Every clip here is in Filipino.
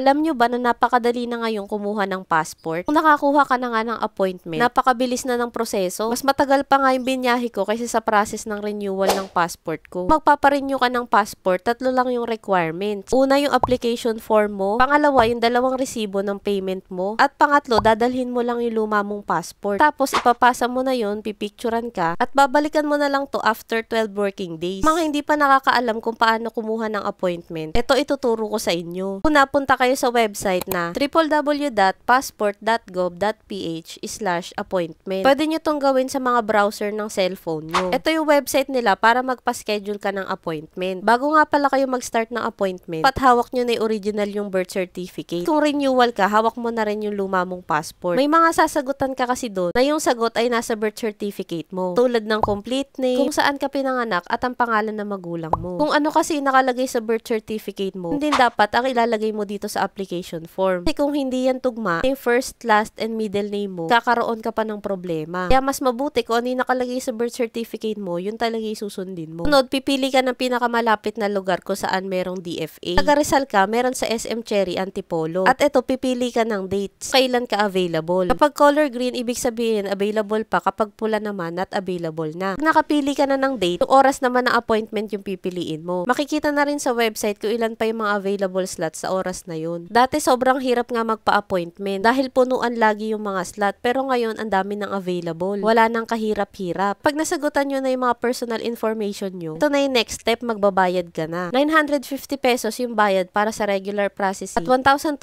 Alam nyo ba na napakadali na ngayon kumuha ng passport? Kung nakakuha ka na nga ng appointment, napakabilis na ng proseso. Mas matagal pa nga yung binyahe ko kaysa sa process ng renewal ng passport ko. Magpaparenew ka ng passport, tatlo lang yung requirements. Una yung application form mo, pangalawa yung dalawang resibo ng payment mo, at pangatlo, dadalhin mo lang yung luma mong passport. Tapos ipapasa mo na yon, pipicturan ka, at babalikan mo na lang to after 12 working days. Mga hindi pa nakakaalam kung paano kumuha ng appointment, ito ituturo ko sa inyo. Kung napunta kayo tayo sa website na www.passport.gov.ph slash appointment. Pwede nyo tong gawin sa mga browser ng cellphone nyo. Ito yung website nila para magpa-schedule ka ng appointment. Bago nga pala kayo mag-start ng appointment, pathawak nyo na yung original yung birth certificate. Kung renewal ka, hawak mo na rin yung luma mong passport. May mga sasagutan ka kasi doon na yung sagot ay nasa birth certificate mo. Tulad ng complete name, kung saan ka pinanganak at ang pangalan ng magulang mo. Kung ano kasi nakalagay sa birth certificate mo, hindi dapat ang ilalagay mo dito sa application form. Kasi kung hindi yan tugma, yung first, last, and middle name mo, kakaroon ka pa ng problema. Kaya mas mabuti kung ano nakalagay sa birth certificate mo, yun talaga yung susundin mo. Sunod, pipili ka ng pinakamalapit na lugar kung saan merong DFA. Taga Rizal ka, meron sa SM Cherry Antipolo. At ito, pipili ka ng dates. Kailan ka available. Kapag color green, ibig sabihin available pa. Kapag pula naman, at available na. Pag nakapili ka na ng date, yung oras naman ng appointment yung pipiliin mo. Makikita na rin sa website kung ilan pa yung mga available slots sa oras na yun ngayon. Dati sobrang hirap nga magpa-appointment dahil punuan lagi yung mga slot pero ngayon ang dami ng available. Wala nang kahirap-hirap. Pag nasagutan nyo na yung mga personal information nyo, ito na yung next step, magbabayad ka na. 950 pesos yung bayad para sa regular processing at 1,200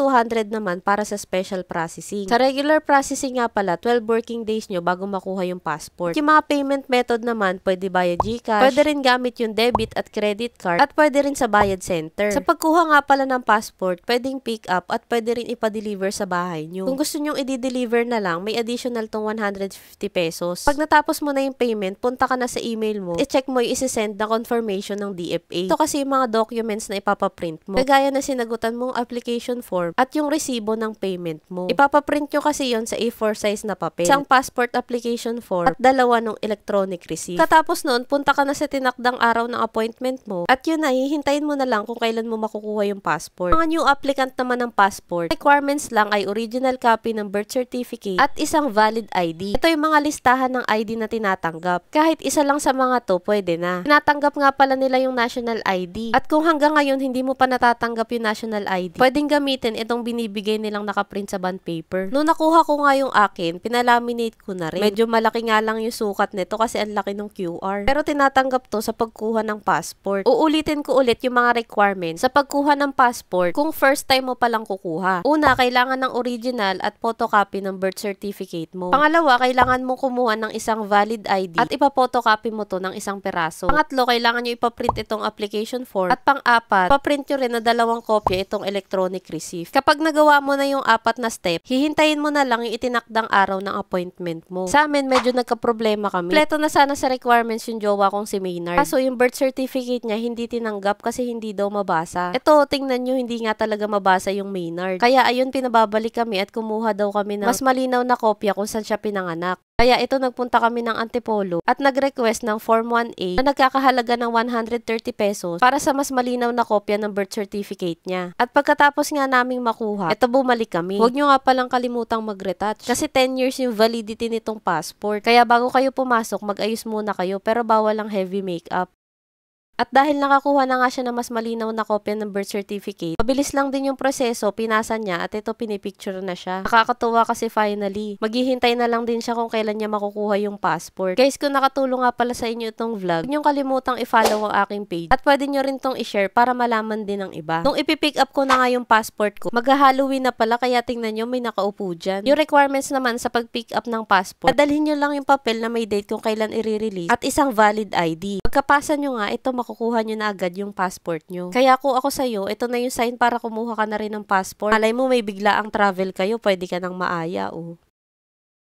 naman para sa special processing. Sa regular processing nga pala, 12 working days nyo bago makuha yung passport. yung mga payment method naman, pwede bayad GCash, pwede rin gamit yung debit at credit card, at pwede rin sa bayad center. Sa pagkuha nga pala ng passport, pwede pwedeng pick up at pwede rin ipa-deliver sa bahay nyo. Kung gusto nyong i-deliver na lang, may additional tong 150 pesos. Pag natapos mo na yung payment, punta ka na sa email mo, i-check mo yung isi-send na confirmation ng DFA. Ito kasi yung mga documents na ipapaprint mo. Kagaya na sinagutan mong application form at yung resibo ng payment mo. Ipapaprint nyo kasi yon sa A4 size na papel. Isang passport application form at dalawa ng electronic receipt. Katapos nun, punta ka na sa tinakdang araw ng appointment mo at yun na, hihintayin mo na lang kung kailan mo makukuha yung passport. Mga new applicant applicant naman ng passport, requirements lang ay original copy ng birth certificate at isang valid ID. Ito yung mga listahan ng ID na tinatanggap. Kahit isa lang sa mga to, pwede na. Tinatanggap nga pala nila yung national ID. At kung hanggang ngayon hindi mo pa natatanggap yung national ID, pwedeng gamitin itong binibigay nilang nakaprint sa bond paper. Noong nakuha ko nga yung akin, pinalaminate ko na rin. Medyo malaki nga lang yung sukat nito kasi ang laki ng QR. Pero tinatanggap to sa pagkuha ng passport. Uulitin ko ulit yung mga requirements sa pagkuha ng passport kung first first time mo palang kukuha. Una, kailangan ng original at photocopy ng birth certificate mo. Pangalawa, kailangan mo kumuha ng isang valid ID at ipapotocopy mo to ng isang peraso. Pangatlo, kailangan nyo ipaprint itong application form. At pang-apat, paprint nyo rin na dalawang kopya itong electronic receipt. Kapag nagawa mo na yung apat na step, hihintayin mo na lang yung itinakdang araw ng appointment mo. Sa amin, medyo nagka-problema kami. Pleto na sana sa requirements yung jowa kong si Maynard. Kaso yung birth certificate niya hindi tinanggap kasi hindi daw mabasa. Ito, tingnan nyo, hindi nga talaga mabasa mabasa yung Maynard. Kaya ayun, pinababalik kami at kumuha daw kami ng mas malinaw na kopya kung saan siya pinanganak. Kaya ito nagpunta kami ng Antipolo at nag-request ng Form 1A na nagkakahalaga ng 130 pesos para sa mas malinaw na kopya ng birth certificate niya. At pagkatapos nga naming makuha, ito bumalik kami. Huwag nyo nga palang kalimutang mag-retouch kasi 10 years yung validity nitong passport. Kaya bago kayo pumasok, mag-ayos muna kayo pero bawal ang heavy makeup. At dahil nakakuha na nga siya ng mas malinaw na kopya ng birth certificate, mabilis lang din yung proseso, pinasa niya at ito pinipicture na siya. Nakakatuwa kasi finally, maghihintay na lang din siya kung kailan niya makukuha yung passport. Guys, kung nakatulong nga pala sa inyo itong vlog, huwag niyong kalimutang i-follow ang aking page at pwede niyo rin itong i-share para malaman din ng iba. Nung ipipick up ko na nga yung passport ko, mag-Halloween na pala kaya tingnan niyo may nakaupo dyan. Yung requirements naman sa pag-pick up ng passport, padalhin niyo lang yung papel na may date kung kailan i-release at isang valid ID. Pagkapasa niyo nga, ito makukuha nyo na agad yung passport nyo. Kaya kung ako sa'yo, ito na yung sign para kumuha ka na rin ng passport. Malay mo may bigla ang travel kayo, pwede ka nang maaya, oh.